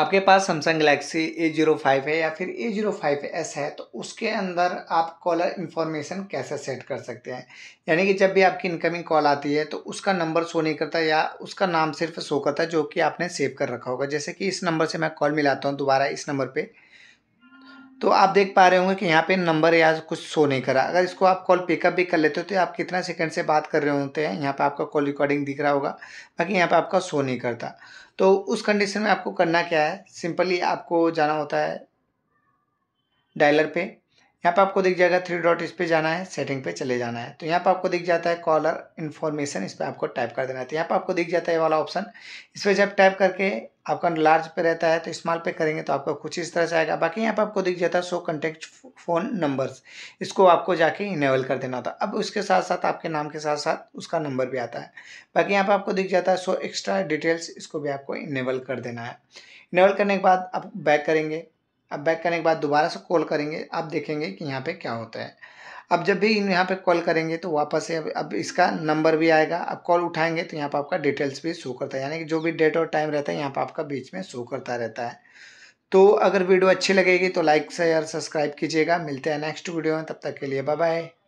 आपके पास Samsung Galaxy A zero five है या फिर ए जीरो फाइव एस है तो उसके अंदर आप कॉलर इन्फॉर्मेशन कैसे सेट कर सकते हैं यानी कि जब भी आपकी इनकमिंग कॉल आती है तो उसका नंबर शो नहीं करता या उसका नाम सिर्फ शो करता है जो कि आपने सेव कर रखा होगा जैसे कि इस नंबर से मैं कॉल मिलाता हूँ दोबारा इस नंबर पर तो आप देख पा रहे होंगे कि यहाँ पे नंबर या कुछ शो नहीं करा अगर इसको आप कॉल पिकअप भी कर लेते हो तो आप कितना सेकंड से बात कर रहे होते हैं यहाँ पे आपका कॉल रिकॉर्डिंग दिख रहा होगा बाकी यहाँ पे आपका शो नहीं करता तो उस कंडीशन में आपको करना क्या है सिंपली आपको जाना होता है डायलर पे यहाँ पे आपको दिख जाएगा थ्री डॉट इस पर जाना है सेटिंग पे चले जाना है तो यहाँ पे आपको दिख जाता है कॉलर इन्फॉर्मेशन इस पर आपको टाइप कर देना है तो यहाँ पे आपको दिख जाता है ये वाला ऑप्शन इस पर जब टाइप करके आपका लार्ज पे रहता है तो स्मॉल पे करेंगे तो आपका कुछ इस तरह से आएगा बाकी यहाँ पर आपको दिख जाता है सो कंटेक्ट फ़ोन नंबर्स इसको आपको जाके इनेबल कर देना होता अब उसके साथ साथ आपके नाम के साथ साथ उसका नंबर भी आता है बाकी यहाँ पर आपको दिख जाता है सो एक्स्ट्रा डिटेल्स इसको भी आपको इनेबल कर देना है इनेबल करने के बाद आप बैक करेंगे अब बैक करने के बाद दोबारा से कॉल करेंगे आप देखेंगे कि यहाँ पे क्या होता है अब जब भी इन यहाँ पे कॉल करेंगे तो वापस से अब, अब इसका नंबर भी आएगा अब कॉल उठाएंगे तो यहाँ पर आपका डिटेल्स भी शो करता है यानी कि जो भी डेट और टाइम रहता है यहाँ पर आपका बीच में शो करता रहता है तो अगर वीडियो अच्छी लगेगी तो लाइक शेयर सब्सक्राइब कीजिएगा मिलते हैं नेक्स्ट वीडियो में तब तक के लिए बाय बाय